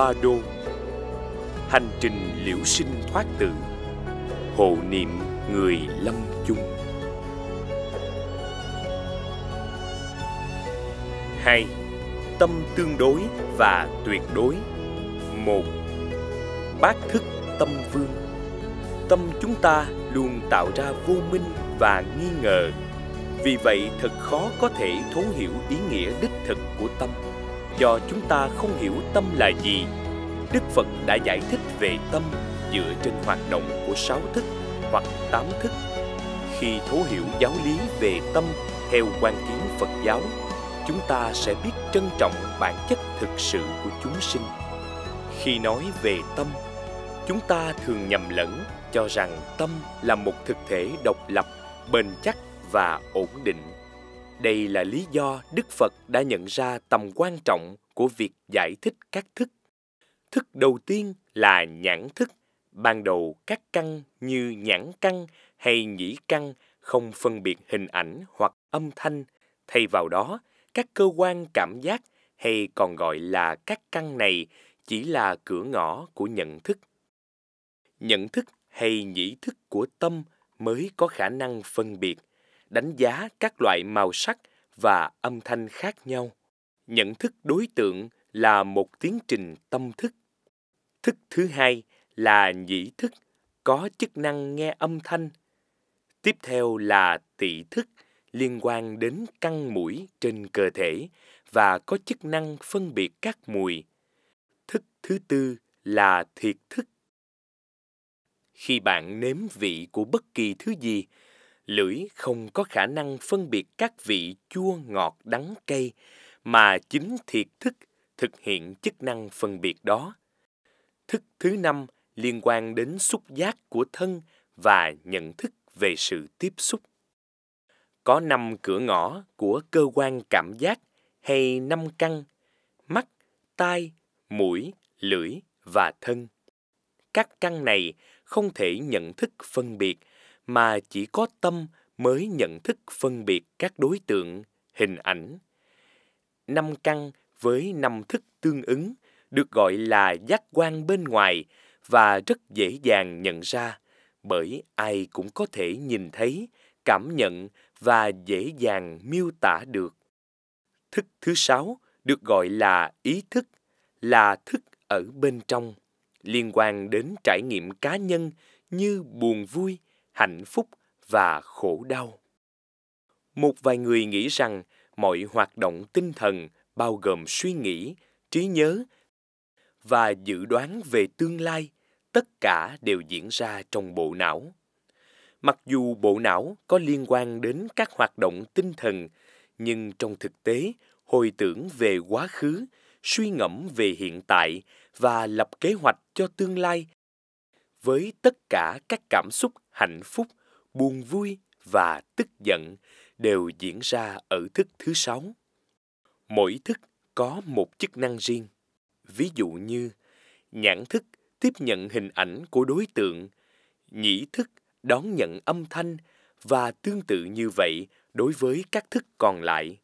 Ba Đô Hành trình liễu sinh thoát tử, Hộ niệm người lâm chung Hai Tâm tương đối và tuyệt đối một Bác thức tâm vương Tâm chúng ta luôn tạo ra vô minh và nghi ngờ Vì vậy thật khó có thể thấu hiểu ý nghĩa đích thực của tâm do chúng ta không hiểu tâm là gì. Đức Phật đã giải thích về tâm dựa trên hoạt động của sáu thức hoặc tám thức. Khi thấu hiểu giáo lý về tâm theo quan kiến Phật giáo, chúng ta sẽ biết trân trọng bản chất thực sự của chúng sinh. Khi nói về tâm, chúng ta thường nhầm lẫn cho rằng tâm là một thực thể độc lập, bền chắc và ổn định đây là lý do Đức Phật đã nhận ra tầm quan trọng của việc giải thích các thức. Thức đầu tiên là nhãn thức. Ban đầu các căn như nhãn căn hay nhĩ căn không phân biệt hình ảnh hoặc âm thanh. Thay vào đó, các cơ quan cảm giác hay còn gọi là các căn này chỉ là cửa ngõ của nhận thức. Nhận thức hay nhĩ thức của tâm mới có khả năng phân biệt đánh giá các loại màu sắc và âm thanh khác nhau. Nhận thức đối tượng là một tiến trình tâm thức. Thức thứ hai là nhĩ thức, có chức năng nghe âm thanh. Tiếp theo là tỵ thức, liên quan đến căn mũi trên cơ thể và có chức năng phân biệt các mùi. Thức thứ tư là thiệt thức. Khi bạn nếm vị của bất kỳ thứ gì, lưỡi không có khả năng phân biệt các vị chua ngọt đắng cay mà chính thiệt thức thực hiện chức năng phân biệt đó. Thức thứ năm liên quan đến xúc giác của thân và nhận thức về sự tiếp xúc. Có năm cửa ngõ của cơ quan cảm giác hay năm căn, mắt, tai, mũi, lưỡi và thân. Các căn này không thể nhận thức phân biệt mà chỉ có tâm mới nhận thức phân biệt các đối tượng, hình ảnh. Năm căn với năm thức tương ứng được gọi là giác quan bên ngoài và rất dễ dàng nhận ra bởi ai cũng có thể nhìn thấy, cảm nhận và dễ dàng miêu tả được. Thức thứ sáu được gọi là ý thức, là thức ở bên trong, liên quan đến trải nghiệm cá nhân như buồn vui, hạnh phúc và khổ đau một vài người nghĩ rằng mọi hoạt động tinh thần bao gồm suy nghĩ trí nhớ và dự đoán về tương lai tất cả đều diễn ra trong bộ não mặc dù bộ não có liên quan đến các hoạt động tinh thần nhưng trong thực tế hồi tưởng về quá khứ suy ngẫm về hiện tại và lập kế hoạch cho tương lai với tất cả các cảm xúc hạnh phúc, buồn vui và tức giận đều diễn ra ở thức thứ sáu. Mỗi thức có một chức năng riêng. Ví dụ như nhãn thức tiếp nhận hình ảnh của đối tượng, nhĩ thức đón nhận âm thanh và tương tự như vậy đối với các thức còn lại.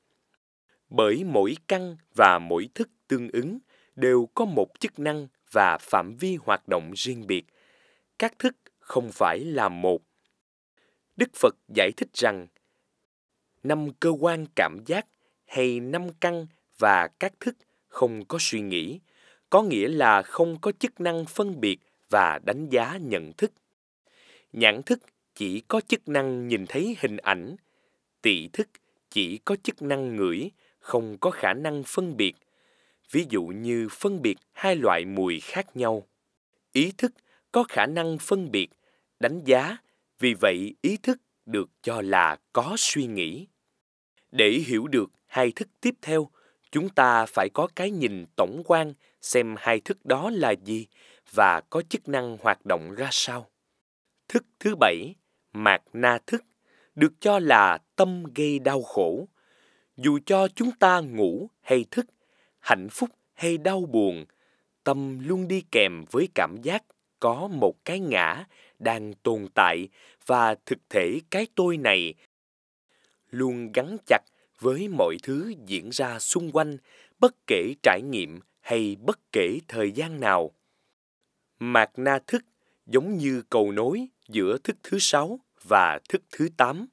Bởi mỗi căn và mỗi thức tương ứng đều có một chức năng và phạm vi hoạt động riêng biệt. Các thức không phải là một. Đức Phật giải thích rằng năm cơ quan cảm giác hay năm căn và các thức không có suy nghĩ, có nghĩa là không có chức năng phân biệt và đánh giá nhận thức. Nhãn thức chỉ có chức năng nhìn thấy hình ảnh, tỵ thức chỉ có chức năng ngửi, không có khả năng phân biệt, ví dụ như phân biệt hai loại mùi khác nhau. Ý thức có khả năng phân biệt đánh giá vì vậy ý thức được cho là có suy nghĩ để hiểu được hai thức tiếp theo chúng ta phải có cái nhìn tổng quan xem hai thức đó là gì và có chức năng hoạt động ra sao thức thứ bảy mạt na thức được cho là tâm gây đau khổ dù cho chúng ta ngủ hay thức hạnh phúc hay đau buồn tâm luôn đi kèm với cảm giác có một cái ngã đang tồn tại và thực thể cái tôi này luôn gắn chặt với mọi thứ diễn ra xung quanh bất kể trải nghiệm hay bất kể thời gian nào mạt na thức giống như cầu nối giữa thức thứ sáu và thức thứ tám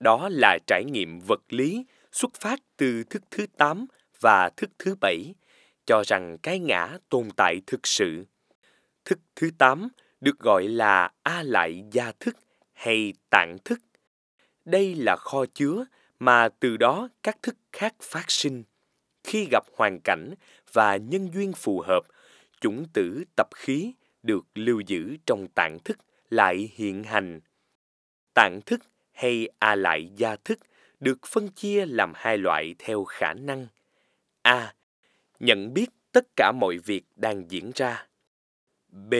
đó là trải nghiệm vật lý xuất phát từ thức thứ tám và thức thứ bảy cho rằng cái ngã tồn tại thực sự Thức thứ 8 được gọi là A Lại Gia Thức hay Tạng Thức. Đây là kho chứa mà từ đó các thức khác phát sinh. Khi gặp hoàn cảnh và nhân duyên phù hợp, chủng tử tập khí được lưu giữ trong tạng thức lại hiện hành. Tạng thức hay A lại gia thức được phân chia làm hai loại theo khả năng. A. Nhận biết tất cả mọi việc đang diễn ra. B.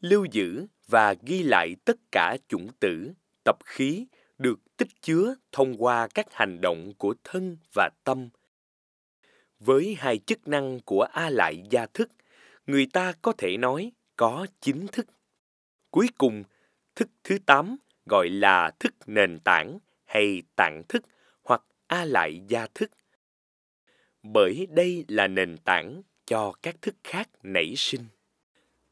Lưu giữ và ghi lại tất cả chủng tử, tập khí được tích chứa thông qua các hành động của thân và tâm. Với hai chức năng của A Lại Gia Thức, người ta có thể nói có chín thức. Cuối cùng, thức thứ tám gọi là thức nền tảng hay tạng thức hoặc A Lại Gia Thức. Bởi đây là nền tảng cho các thức khác nảy sinh.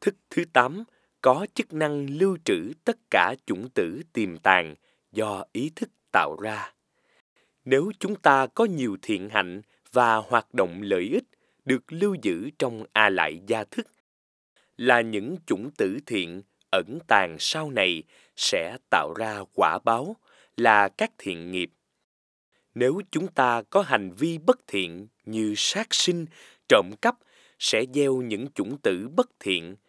Thức thứ 8 có chức năng lưu trữ tất cả chủng tử tiềm tàng do ý thức tạo ra. Nếu chúng ta có nhiều thiện hạnh và hoạt động lợi ích được lưu giữ trong A Lại Gia Thức, là những chủng tử thiện ẩn tàng sau này sẽ tạo ra quả báo là các thiện nghiệp. Nếu chúng ta có hành vi bất thiện như sát sinh, trộm cắp sẽ gieo những chủng tử bất thiện –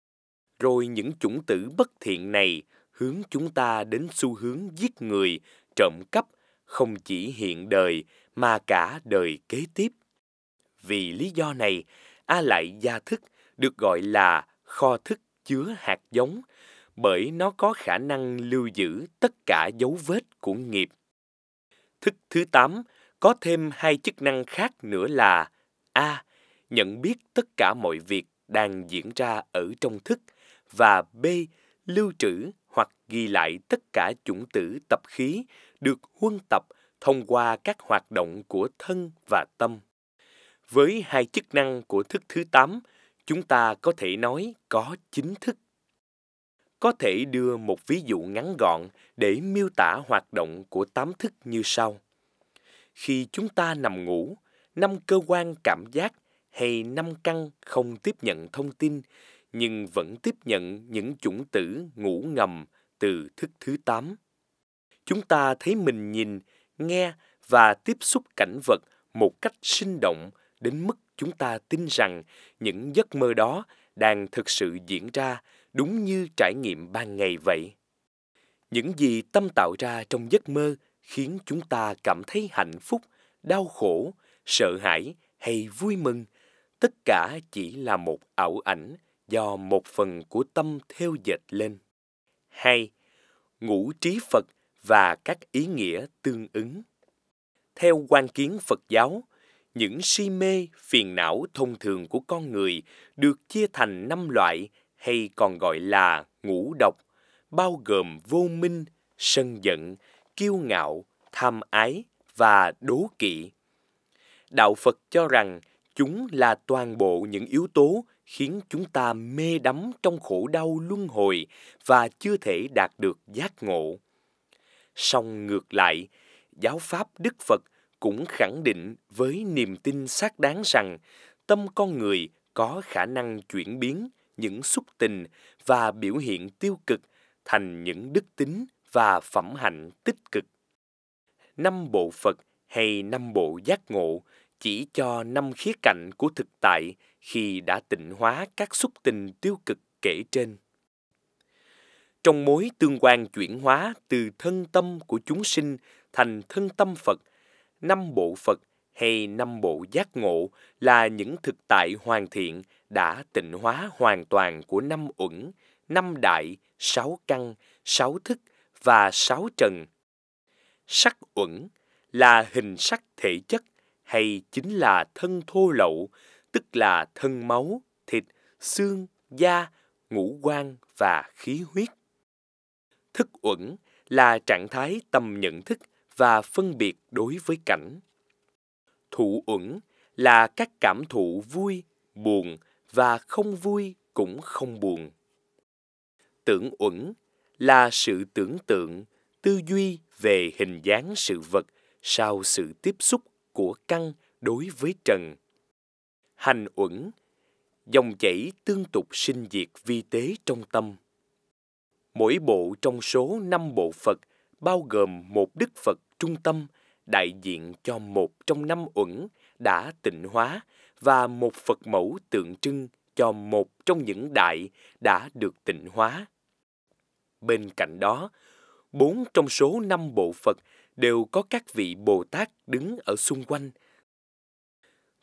rồi những chủng tử bất thiện này hướng chúng ta đến xu hướng giết người, trộm cắp không chỉ hiện đời mà cả đời kế tiếp. Vì lý do này, A Lại Gia Thức được gọi là kho thức chứa hạt giống bởi nó có khả năng lưu giữ tất cả dấu vết của nghiệp. Thức thứ tám có thêm hai chức năng khác nữa là A. Nhận biết tất cả mọi việc đang diễn ra ở trong thức – và B. Lưu trữ hoặc ghi lại tất cả chủng tử tập khí được huân tập thông qua các hoạt động của thân và tâm. Với hai chức năng của thức thứ tám chúng ta có thể nói có chính thức. Có thể đưa một ví dụ ngắn gọn để miêu tả hoạt động của tám thức như sau. Khi chúng ta nằm ngủ, năm cơ quan cảm giác hay năm căn không tiếp nhận thông tin nhưng vẫn tiếp nhận những chủng tử ngủ ngầm từ thức thứ tám. Chúng ta thấy mình nhìn, nghe và tiếp xúc cảnh vật một cách sinh động đến mức chúng ta tin rằng những giấc mơ đó đang thực sự diễn ra đúng như trải nghiệm ban ngày vậy. Những gì tâm tạo ra trong giấc mơ khiến chúng ta cảm thấy hạnh phúc, đau khổ, sợ hãi hay vui mừng, tất cả chỉ là một ảo ảnh do một phần của tâm theo dệt lên. hay Ngũ trí Phật và các ý nghĩa tương ứng. Theo quan kiến Phật giáo, những si mê, phiền não thông thường của con người được chia thành năm loại hay còn gọi là ngũ độc, bao gồm vô minh, sân giận, kiêu ngạo, tham ái và đố kỵ. Đạo Phật cho rằng chúng là toàn bộ những yếu tố khiến chúng ta mê đắm trong khổ đau luân hồi và chưa thể đạt được giác ngộ. Song ngược lại, giáo pháp Đức Phật cũng khẳng định với niềm tin xác đáng rằng tâm con người có khả năng chuyển biến những xúc tình và biểu hiện tiêu cực thành những đức tính và phẩm hạnh tích cực. Năm bộ Phật hay năm bộ giác ngộ chỉ cho năm khía cạnh của thực tại khi đã tịnh hóa các xúc tình tiêu cực kể trên. Trong mối tương quan chuyển hóa từ thân tâm của chúng sinh thành thân tâm Phật, năm bộ Phật hay năm bộ giác ngộ là những thực tại hoàn thiện đã tịnh hóa hoàn toàn của năm uẩn, năm đại, sáu căn, sáu thức và sáu trần. Sắc uẩn là hình sắc thể chất hay chính là thân thô lậu, tức là thân máu, thịt, xương, da, ngũ quan và khí huyết. Thức uẩn là trạng thái tầm nhận thức và phân biệt đối với cảnh. Thụ uẩn là các cảm thụ vui, buồn và không vui cũng không buồn. Tưởng uẩn là sự tưởng tượng, tư duy về hình dáng sự vật sau sự tiếp xúc của căn đối với trần. Hành uẩn, dòng chảy tương tục sinh diệt vi tế trong tâm. Mỗi bộ trong số năm bộ Phật bao gồm một Đức Phật trung tâm đại diện cho một trong năm uẩn đã tịnh hóa và một Phật mẫu tượng trưng cho một trong những đại đã được tịnh hóa. Bên cạnh đó, bốn trong số năm bộ Phật đều có các vị Bồ Tát đứng ở xung quanh,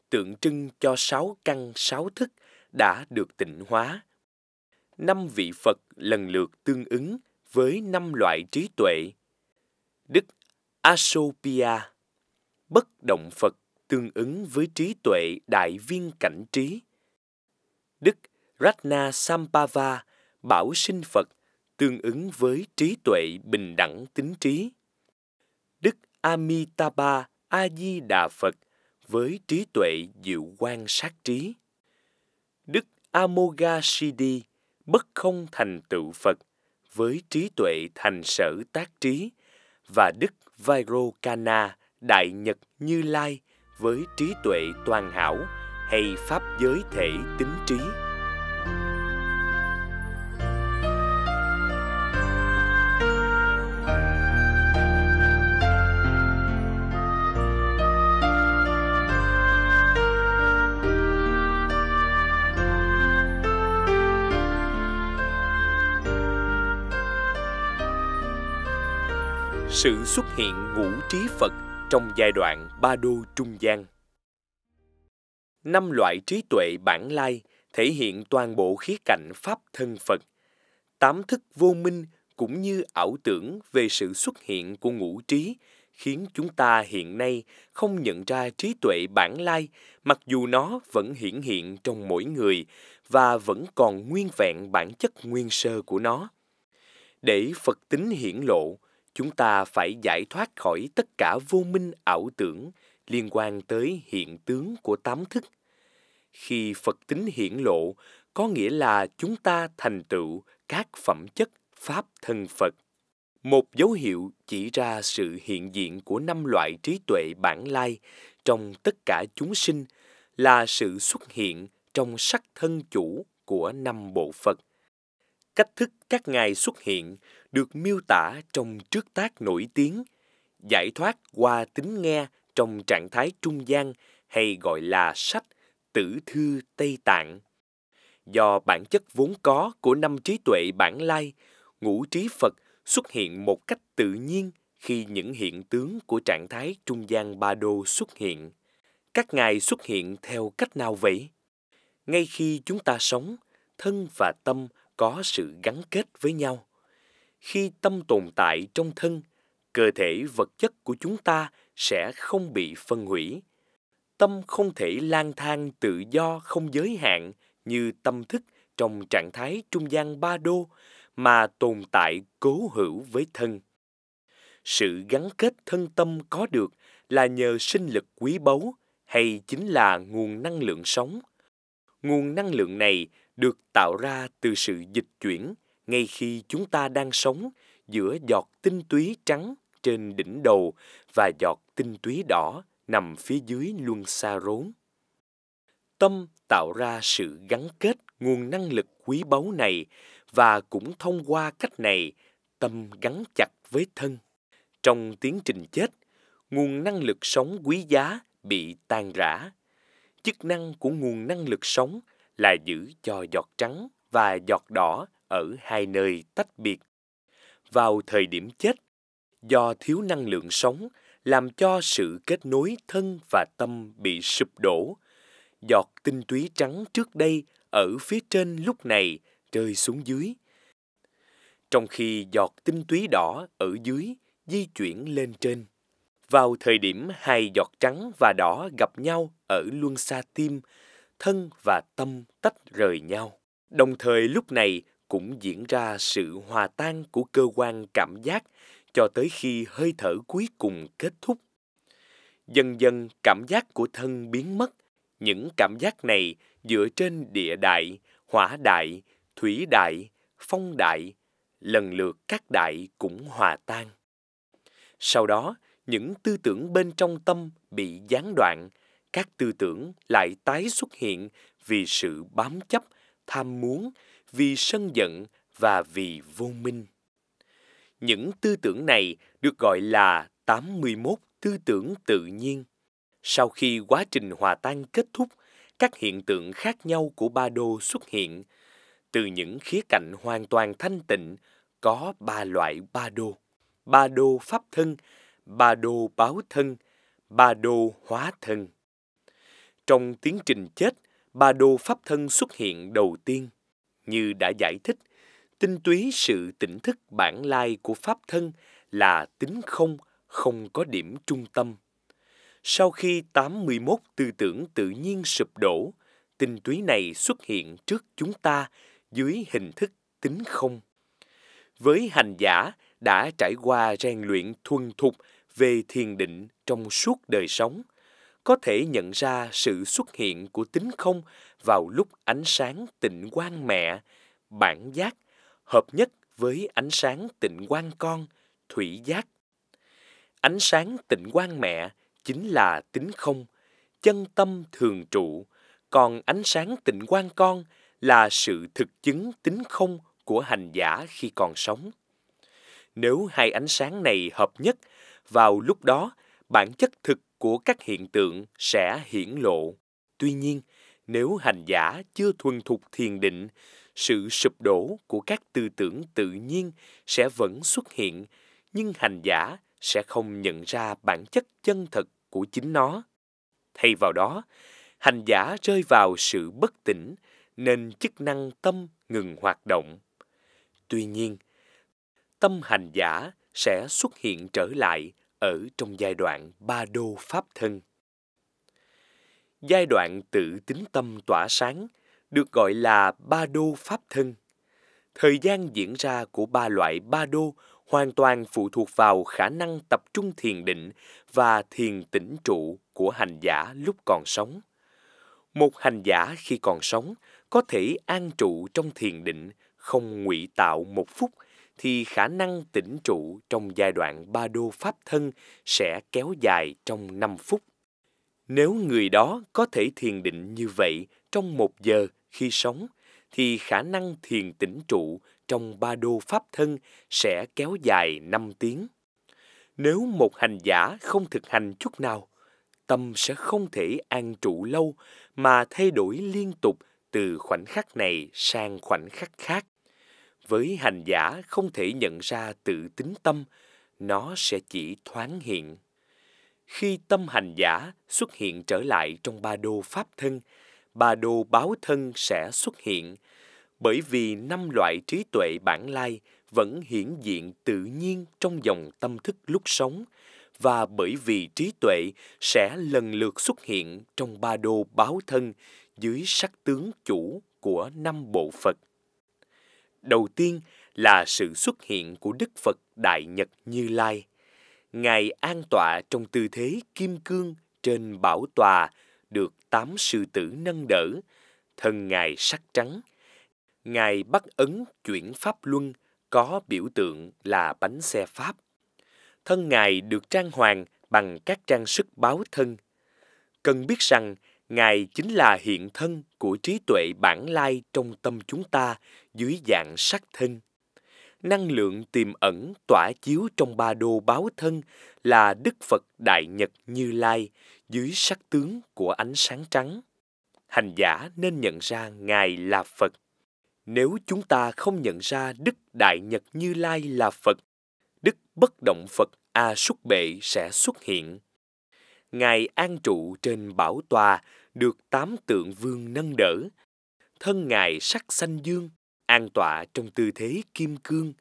tượng trưng cho sáu căn sáu thức đã được tịnh hóa. Năm vị Phật lần lượt tương ứng với năm loại trí tuệ. Đức Asopia, bất động Phật tương ứng với trí tuệ đại viên cảnh trí. Đức Ratna Sampava, bảo sinh Phật tương ứng với trí tuệ bình đẳng tính trí. Amitabha A Di Đà Phật với trí tuệ diệu quan sát trí. Đức Amoga bất không thành tựu Phật với trí tuệ thành sở tác trí và Đức Vairocana Đại Nhật Như Lai với trí tuệ toàn hảo hay pháp giới thể tính trí. sự xuất hiện ngũ trí Phật trong giai đoạn ba đô trung gian. Năm loại trí tuệ bản lai thể hiện toàn bộ khía cạnh pháp thân Phật. Tám thức vô minh cũng như ảo tưởng về sự xuất hiện của ngũ trí khiến chúng ta hiện nay không nhận ra trí tuệ bản lai mặc dù nó vẫn hiển hiện trong mỗi người và vẫn còn nguyên vẹn bản chất nguyên sơ của nó. Để Phật tính hiển lộ, chúng ta phải giải thoát khỏi tất cả vô minh ảo tưởng liên quan tới hiện tướng của tám thức. Khi Phật tính hiển lộ, có nghĩa là chúng ta thành tựu các phẩm chất pháp thân Phật. Một dấu hiệu chỉ ra sự hiện diện của năm loại trí tuệ bản lai trong tất cả chúng sinh là sự xuất hiện trong sắc thân chủ của năm bộ Phật cách thức các ngài xuất hiện được miêu tả trong trước tác nổi tiếng giải thoát qua tính nghe trong trạng thái trung gian hay gọi là sách tử thư tây tạng do bản chất vốn có của năm trí tuệ bản lai ngũ trí phật xuất hiện một cách tự nhiên khi những hiện tướng của trạng thái trung gian ba đô xuất hiện các ngài xuất hiện theo cách nào vậy ngay khi chúng ta sống thân và tâm có sự gắn kết với nhau khi tâm tồn tại trong thân cơ thể vật chất của chúng ta sẽ không bị phân hủy tâm không thể lang thang tự do không giới hạn như tâm thức trong trạng thái trung gian ba đô mà tồn tại cố hữu với thân sự gắn kết thân tâm có được là nhờ sinh lực quý báu hay chính là nguồn năng lượng sống nguồn năng lượng này được tạo ra từ sự dịch chuyển ngay khi chúng ta đang sống giữa giọt tinh túy trắng trên đỉnh đầu và giọt tinh túy đỏ nằm phía dưới luân xa rốn. Tâm tạo ra sự gắn kết nguồn năng lực quý báu này và cũng thông qua cách này tâm gắn chặt với thân. Trong tiến trình chết, nguồn năng lực sống quý giá bị tan rã. Chức năng của nguồn năng lực sống – là giữ cho giọt trắng và giọt đỏ ở hai nơi tách biệt. Vào thời điểm chết, do thiếu năng lượng sống làm cho sự kết nối thân và tâm bị sụp đổ, giọt tinh túy trắng trước đây ở phía trên lúc này rơi xuống dưới. Trong khi giọt tinh túy đỏ ở dưới di chuyển lên trên. Vào thời điểm hai giọt trắng và đỏ gặp nhau ở luân xa tim, thân và tâm tách rời nhau. Đồng thời lúc này cũng diễn ra sự hòa tan của cơ quan cảm giác cho tới khi hơi thở cuối cùng kết thúc. Dần dần cảm giác của thân biến mất. Những cảm giác này dựa trên địa đại, hỏa đại, thủy đại, phong đại, lần lượt các đại cũng hòa tan. Sau đó, những tư tưởng bên trong tâm bị gián đoạn, các tư tưởng lại tái xuất hiện vì sự bám chấp, tham muốn, vì sân giận và vì vô minh. Những tư tưởng này được gọi là 81 tư tưởng tự nhiên. Sau khi quá trình hòa tan kết thúc, các hiện tượng khác nhau của ba đô xuất hiện. Từ những khía cạnh hoàn toàn thanh tịnh, có ba loại ba đô. Ba đô pháp thân, ba đô báo thân, ba đô hóa thân. Trong tiến trình chết, ba đô pháp thân xuất hiện đầu tiên. Như đã giải thích, tinh túy sự tỉnh thức bản lai của pháp thân là tính không, không có điểm trung tâm. Sau khi 81 tư tưởng tự nhiên sụp đổ, tinh túy này xuất hiện trước chúng ta dưới hình thức tính không. Với hành giả đã trải qua rèn luyện thuần thục về thiền định trong suốt đời sống – có thể nhận ra sự xuất hiện của tính không vào lúc ánh sáng tịnh quang mẹ, bản giác, hợp nhất với ánh sáng tịnh quang con, thủy giác. Ánh sáng tịnh quang mẹ chính là tính không, chân tâm thường trụ, còn ánh sáng tịnh quang con là sự thực chứng tính không của hành giả khi còn sống. Nếu hai ánh sáng này hợp nhất, vào lúc đó bản chất thực của các hiện tượng sẽ hiển lộ. Tuy nhiên, nếu hành giả chưa thuần thục thiền định, sự sụp đổ của các tư tưởng tự nhiên sẽ vẫn xuất hiện, nhưng hành giả sẽ không nhận ra bản chất chân thật của chính nó. Thay vào đó, hành giả rơi vào sự bất tỉnh nên chức năng tâm ngừng hoạt động. Tuy nhiên, tâm hành giả sẽ xuất hiện trở lại ở trong giai đoạn ba đô pháp thân. Giai đoạn tự tính tâm tỏa sáng được gọi là ba đô pháp thân. Thời gian diễn ra của ba loại ba đô hoàn toàn phụ thuộc vào khả năng tập trung thiền định và thiền tĩnh trụ của hành giả lúc còn sống. Một hành giả khi còn sống có thể an trụ trong thiền định, không ngụy tạo một phút thì khả năng tĩnh trụ trong giai đoạn ba đô pháp thân sẽ kéo dài trong 5 phút. Nếu người đó có thể thiền định như vậy trong một giờ khi sống, thì khả năng thiền tĩnh trụ trong ba đô pháp thân sẽ kéo dài 5 tiếng. Nếu một hành giả không thực hành chút nào, tâm sẽ không thể an trụ lâu mà thay đổi liên tục từ khoảnh khắc này sang khoảnh khắc khác với hành giả không thể nhận ra tự tính tâm nó sẽ chỉ thoáng hiện khi tâm hành giả xuất hiện trở lại trong ba đô pháp thân ba đô báo thân sẽ xuất hiện bởi vì năm loại trí tuệ bản lai vẫn hiển diện tự nhiên trong dòng tâm thức lúc sống và bởi vì trí tuệ sẽ lần lượt xuất hiện trong ba đô báo thân dưới sắc tướng chủ của năm bộ Phật đầu tiên là sự xuất hiện của Đức Phật Đại Nhật Như Lai. Ngài an tọa trong tư thế kim cương trên bảo tòa được tám sư tử nâng đỡ, thân Ngài sắc trắng. Ngài bắt ấn chuyển Pháp Luân có biểu tượng là bánh xe Pháp. Thân Ngài được trang hoàng bằng các trang sức báo thân. Cần biết rằng, Ngài chính là hiện thân của trí tuệ bản lai trong tâm chúng ta dưới dạng sắc thân. Năng lượng tiềm ẩn tỏa chiếu trong ba đô báo thân là Đức Phật Đại Nhật Như Lai dưới sắc tướng của ánh sáng trắng. Hành giả nên nhận ra Ngài là Phật. Nếu chúng ta không nhận ra Đức Đại Nhật Như Lai là Phật, Đức Bất Động Phật A Súc Bệ sẽ xuất hiện Ngài an trụ trên bảo tòa, được tám tượng vương nâng đỡ. Thân Ngài sắc xanh dương, an tọa trong tư thế kim cương.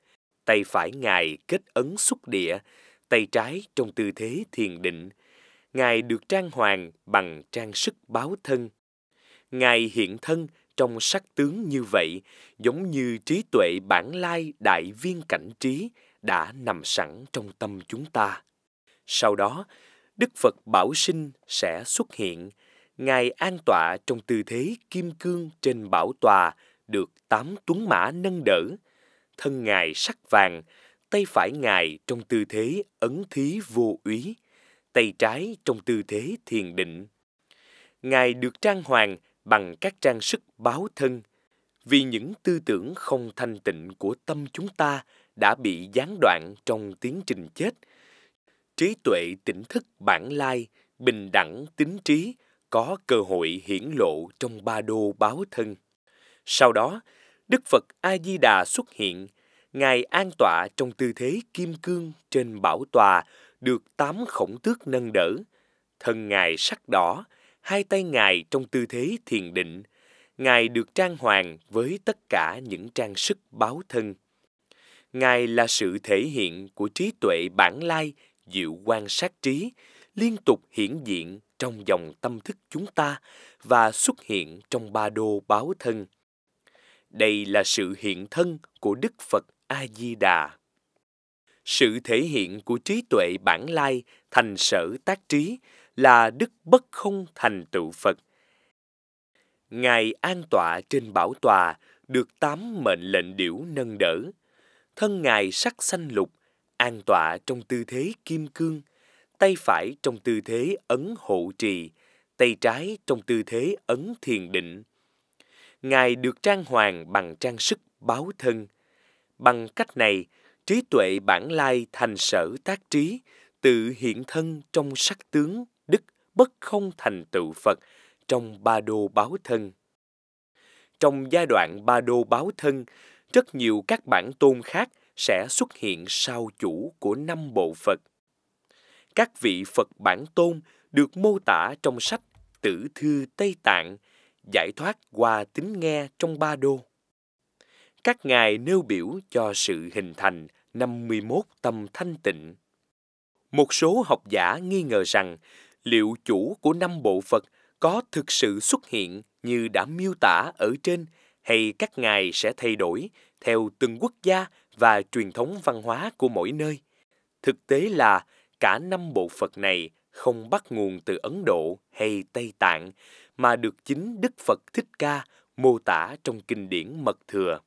Tay phải Ngài kết ấn xúc địa, tay trái trong tư thế thiền định. Ngài được trang hoàng bằng trang sức báo thân. Ngài hiện thân trong sắc tướng như vậy, giống như trí tuệ bản lai đại viên cảnh trí đã nằm sẵn trong tâm chúng ta. Sau đó, Đức Phật Bảo Sinh sẽ xuất hiện. Ngài an tọa trong tư thế kim cương trên bảo tòa, được tám tuấn mã nâng đỡ. Thân Ngài sắc vàng, tay phải Ngài trong tư thế ấn thí vô úy, tay trái trong tư thế thiền định. Ngài được trang hoàng bằng các trang sức báo thân, vì những tư tưởng không thanh tịnh của tâm chúng ta đã bị gián đoạn trong tiến trình chết – trí tuệ tỉnh thức bản lai, bình đẳng tính trí có cơ hội hiển lộ trong ba đô báo thân. Sau đó, Đức Phật A Di Đà xuất hiện, ngài an tọa trong tư thế kim cương trên bảo tòa được tám khổng tước nâng đỡ, thân ngài sắc đỏ, hai tay ngài trong tư thế thiền định, ngài được trang hoàng với tất cả những trang sức báo thân. Ngài là sự thể hiện của trí tuệ bản lai diệu quan sát trí liên tục hiển diện trong dòng tâm thức chúng ta và xuất hiện trong ba đô báo thân. Đây là sự hiện thân của Đức Phật A Di Đà. Sự thể hiện của trí tuệ bản lai thành sở tác trí là đức bất không thành tựu Phật. Ngài an tọa trên bảo tòa được tám mệnh lệnh điểu nâng đỡ. Thân Ngài sắc xanh lục, an tọa trong tư thế kim cương, tay phải trong tư thế ấn hộ trì, tay trái trong tư thế ấn thiền định. Ngài được trang hoàng bằng trang sức báo thân. Bằng cách này, trí tuệ bản lai thành sở tác trí, tự hiện thân trong sắc tướng, đức bất không thành tựu Phật trong ba đô báo thân. Trong giai đoạn ba đô báo thân, rất nhiều các bản tôn khác – sẽ xuất hiện sau chủ của năm bộ Phật. Các vị Phật bản tôn được mô tả trong sách Tử Thư Tây Tạng, giải thoát qua tính nghe trong ba đô. Các ngài nêu biểu cho sự hình thành 51 tâm thanh tịnh. Một số học giả nghi ngờ rằng liệu chủ của năm bộ Phật có thực sự xuất hiện như đã miêu tả ở trên hay các ngài sẽ thay đổi theo từng quốc gia và truyền thống văn hóa của mỗi nơi. Thực tế là cả năm bộ Phật này không bắt nguồn từ Ấn Độ hay Tây Tạng mà được chính Đức Phật Thích Ca mô tả trong kinh điển Mật Thừa.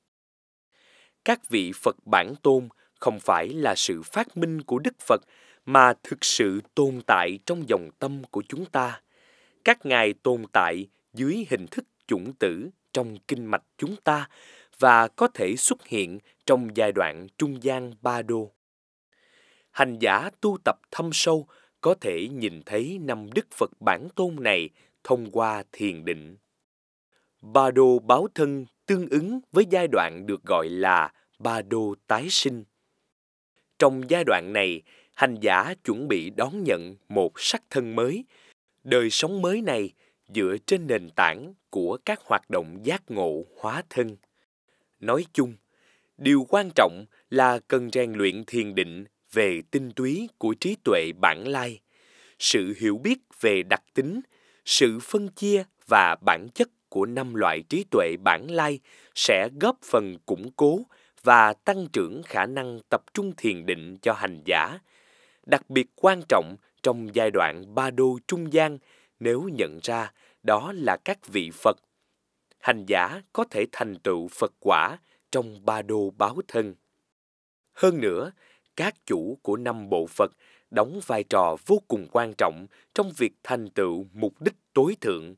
Các vị Phật bản tôn không phải là sự phát minh của Đức Phật mà thực sự tồn tại trong dòng tâm của chúng ta. Các ngài tồn tại dưới hình thức chủng tử trong kinh mạch chúng ta và có thể xuất hiện trong giai đoạn trung gian ba đô. Hành giả tu tập thâm sâu có thể nhìn thấy năm đức Phật bản tôn này thông qua thiền định. Ba đô báo thân tương ứng với giai đoạn được gọi là ba đô tái sinh. Trong giai đoạn này, hành giả chuẩn bị đón nhận một sắc thân mới. Đời sống mới này – dựa trên nền tảng của các hoạt động giác ngộ hóa thân. Nói chung, điều quan trọng là cần rèn luyện thiền định về tinh túy của trí tuệ bản lai, sự hiểu biết về đặc tính, sự phân chia và bản chất của năm loại trí tuệ bản lai sẽ góp phần củng cố và tăng trưởng khả năng tập trung thiền định cho hành giả, đặc biệt quan trọng trong giai đoạn ba đô trung gian – nếu nhận ra đó là các vị Phật. Hành giả có thể thành tựu Phật quả trong ba đô báo thân. Hơn nữa, các chủ của năm bộ Phật đóng vai trò vô cùng quan trọng trong việc thành tựu mục đích tối thượng.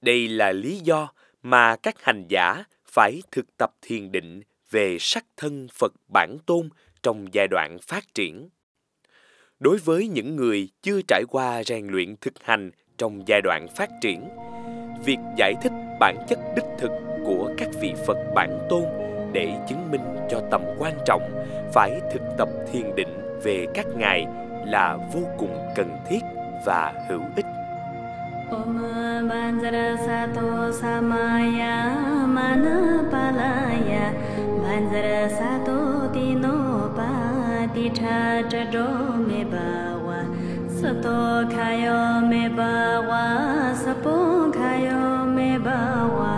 Đây là lý do mà các hành giả phải thực tập thiền định về sắc thân Phật bản tôn trong giai đoạn phát triển đối với những người chưa trải qua rèn luyện thực hành trong giai đoạn phát triển việc giải thích bản chất đích thực của các vị phật bản tôn để chứng minh cho tầm quan trọng phải thực tập thiền định về các ngài là vô cùng cần thiết và hữu ích Om Banjara Samaya Manapalaya Banjara Sato cha cha do me ba wa